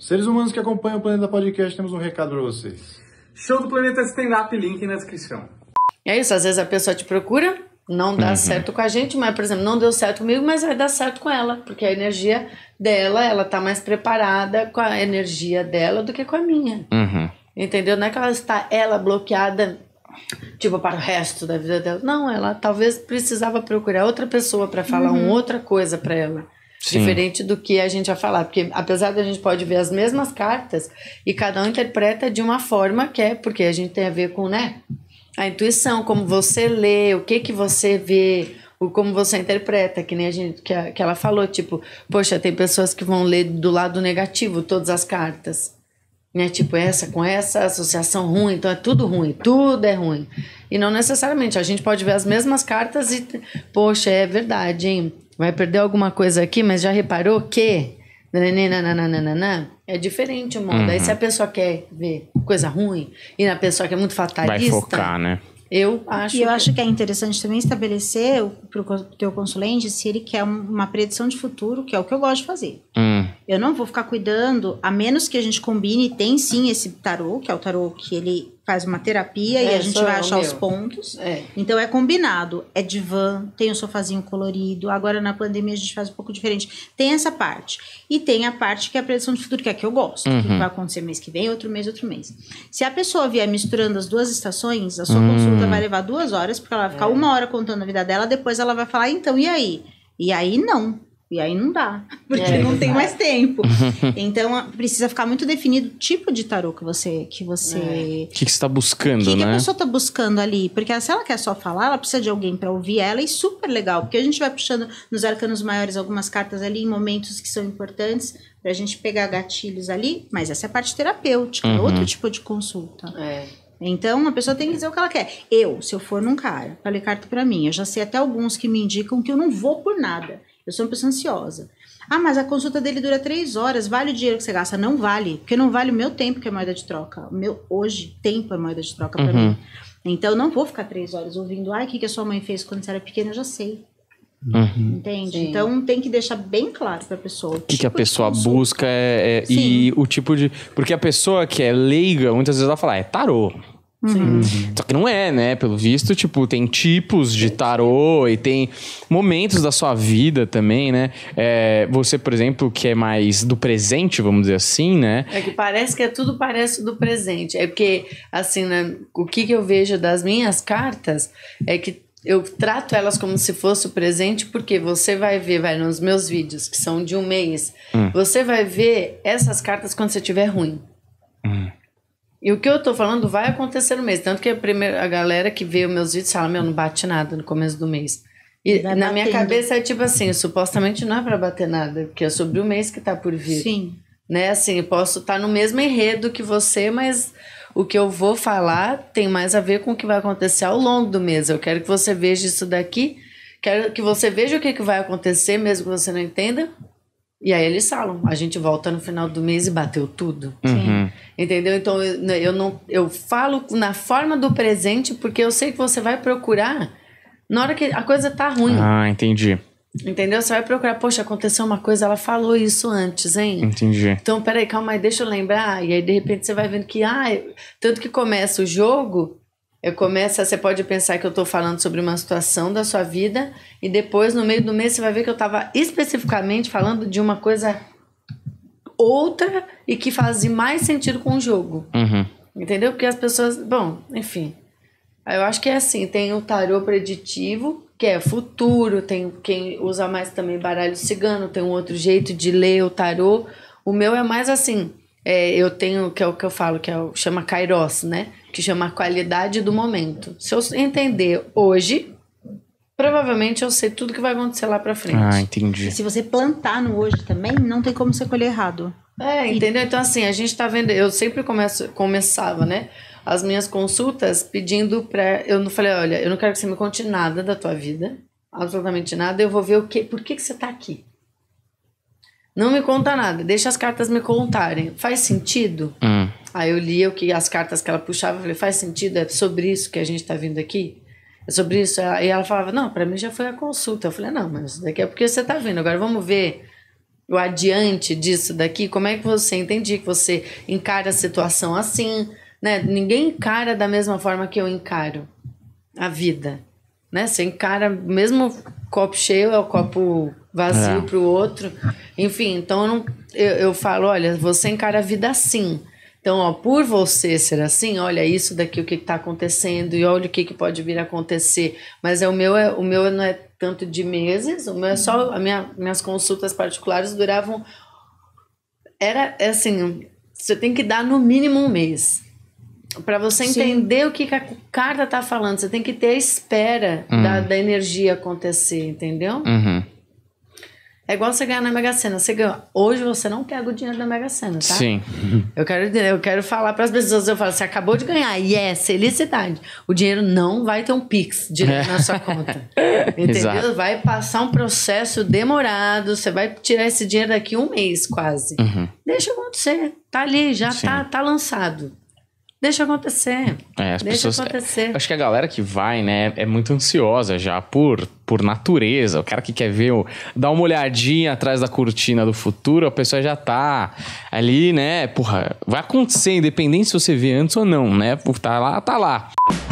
Seres humanos que acompanham o Planeta Podcast, temos um recado para vocês. Show do Planeta Stand Up, link na descrição. É isso, às vezes a pessoa te procura, não dá uhum. certo com a gente, mas, por exemplo, não deu certo comigo, mas vai dar certo com ela, porque a energia dela, ela tá mais preparada com a energia dela do que com a minha. Uhum. Entendeu? Não é que ela está ela bloqueada, tipo, para o resto da vida dela. Não, ela talvez precisava procurar outra pessoa para falar uhum. uma outra coisa para ela. Sim. Diferente do que a gente ia falar, porque apesar da gente pode ver as mesmas cartas e cada um interpreta de uma forma que é, porque a gente tem a ver com, né? A intuição, como você lê, o que que você vê, o como você interpreta, que nem a gente que, a, que ela falou, tipo, poxa, tem pessoas que vão ler do lado negativo todas as cartas. Né? Tipo, essa com essa associação ruim, então é tudo ruim, tudo é ruim. E não necessariamente, a gente pode ver as mesmas cartas e, poxa, é verdade, hein? vai perder alguma coisa aqui, mas já reparou que nananana, é diferente o mundo. Uhum. Aí se a uhum. pessoa quer ver coisa ruim e na pessoa que é muito fatalista, vai focar, né? Eu acho. E eu que... acho que é interessante também estabelecer para o teu consulente se ele quer uma predição de futuro, que é o que eu gosto de fazer. Hum. Eu não vou ficar cuidando, a menos que a gente combine, tem sim esse tarô, que é o tarô que ele faz uma terapia é, e a gente vai achar meu. os pontos. É. Então é combinado, é divã, tem o um sofazinho colorido. Agora na pandemia a gente faz um pouco diferente. Tem essa parte. E tem a parte que é a previsão de futuro, que é a que eu gosto, uhum. que vai acontecer mês que vem, outro mês, outro mês. Se a pessoa vier misturando as duas estações, a sua consulta hum. vai levar duas horas, porque ela vai ficar é. uma hora contando a vida dela, depois ela vai falar, então, e aí? E aí não. E aí não dá, porque é, não tem mais tempo. então precisa ficar muito definido o tipo de tarô que você. que você. É. O é. que, está você tá buscando, que né? O que a né? pessoa está buscando ali? Porque se ela quer só falar, ela precisa de alguém para ouvir ela, e super legal. Porque a gente vai puxando nos arcanos maiores algumas cartas ali em momentos que são importantes para a gente pegar gatilhos ali, mas essa é a parte terapêutica, é uhum. outro tipo de consulta. É. Então, a pessoa tem que dizer o que ela quer. Eu, se eu for num cara falei carta para mim, eu já sei até alguns que me indicam que eu não vou por nada. Eu sou uma pessoa ansiosa. Ah, mas a consulta dele dura três horas, vale o dinheiro que você gasta? Não vale, porque não vale o meu tempo que é moeda de troca. O meu hoje tempo é moeda de troca para uhum. mim. Então não vou ficar três horas ouvindo, ai, o que, que a sua mãe fez quando você era pequena, eu já sei. Uhum. Entende? Sim. Então tem que deixar bem claro para a pessoa. O que, tipo que a tipo pessoa busca é, é, e o tipo de. Porque a pessoa que é leiga, muitas vezes ela fala, é tarô. Uhum. uhum. Só que não é, né? Pelo visto, tipo, tem tipos de tarô e tem momentos da sua vida também, né? É, você, por exemplo, que é mais do presente, vamos dizer assim, né? É que parece que é tudo parece do presente. É porque, assim, né, o que, que eu vejo das minhas cartas é que eu trato elas como se fosse o presente, porque você vai ver, vai nos meus vídeos, que são de um mês, hum. você vai ver essas cartas quando você tiver ruim. Hum. E o que eu tô falando vai acontecer no mês. Tanto que a, primeira, a galera que vê os meus vídeos fala, meu, não bate nada no começo do mês. E vai na batendo. minha cabeça é tipo assim, supostamente não é para bater nada, porque é sobre o mês que tá por vir. Sim. Né? Assim, eu posso estar tá no mesmo enredo que você, mas o que eu vou falar tem mais a ver com o que vai acontecer ao longo do mês. Eu quero que você veja isso daqui, quero que você veja o que, que vai acontecer, mesmo que você não entenda, e aí eles falam, a gente volta no final do mês e bateu tudo. Uhum. Entendeu? Então né, eu não eu falo na forma do presente porque eu sei que você vai procurar na hora que a coisa tá ruim. Ah, entendi. Entendeu? Você vai procurar, poxa, aconteceu uma coisa, ela falou isso antes, hein? Entendi. Então, peraí, calma aí, deixa eu lembrar. E aí, de repente, você vai vendo que, ah, tanto que começa o jogo, eu começo, você pode pensar que eu estou falando sobre uma situação da sua vida e depois no meio do mês você vai ver que eu estava especificamente falando de uma coisa outra e que fazia mais sentido com o jogo. Uhum. Entendeu? Porque as pessoas, bom, enfim. Eu acho que é assim, tem o tarô preditivo, que é futuro, tem quem usa mais também baralho cigano, tem um outro jeito de ler o tarô. O meu é mais assim, é, eu tenho, que é o que eu falo, que é o, chama Kairos, né? Que chama a qualidade do momento. Se eu entender hoje, provavelmente eu sei tudo que vai acontecer lá pra frente. Ah, entendi. Se você plantar no hoje também, não tem como você colher errado. É, entendeu? Então, assim, a gente tá vendo. Eu sempre começo, começava, né? As minhas consultas pedindo pra. Eu não falei, olha, eu não quero que você me conte nada da tua vida, absolutamente nada. Eu vou ver o que, por que, que você tá aqui. Não me conta nada, deixa as cartas me contarem. Faz sentido? Hum. Aí eu li o que as cartas que ela puxava, falei, faz sentido? É sobre isso que a gente está vindo aqui? É sobre isso? E ela falava, não, para mim já foi a consulta. Eu falei, não, mas daqui é porque você está vindo. Agora vamos ver o adiante disso daqui. Como é que você entendi que você encara a situação assim, né? Ninguém encara da mesma forma que eu encaro a vida, né? Você encara mesmo copo cheio é o copo vazio é. para o outro. Enfim, então eu, não, eu, eu, falo, olha, você encara a vida assim. Então, ó, por você ser assim, olha isso daqui o que está acontecendo e olha o que, que pode vir a acontecer. Mas é o meu, é, o meu não é tanto de meses, o meu é só a minha, minhas consultas particulares duravam era é assim, você tem que dar no mínimo um mês para você entender Sim. o que, que a carta está falando. Você tem que ter a espera uhum. da, da energia acontecer, entendeu? Uhum. É igual você ganhar na Mega Sena. Você ganha. Hoje você não pega o dinheiro da Mega Sena, tá? Sim. Eu quero, eu quero falar para as pessoas. Eu falo, você acabou de ganhar. e Yes, é felicidade. O dinheiro não vai ter um Pix direto é. na sua é. conta. Entendeu? Exato. Vai passar um processo demorado. Você vai tirar esse dinheiro daqui um mês, quase. Uhum. Deixa acontecer. Tá ali, já está tá, tá lançado. Deixa acontecer. É, as Deixa pessoas, acontecer. Acho que a galera que vai, né, é muito ansiosa já por por natureza, o cara que quer ver, dar uma olhadinha atrás da cortina do futuro, a pessoa já tá ali, né? Porra, vai acontecer, independente se você vê antes ou não, né? Tá lá, tá lá.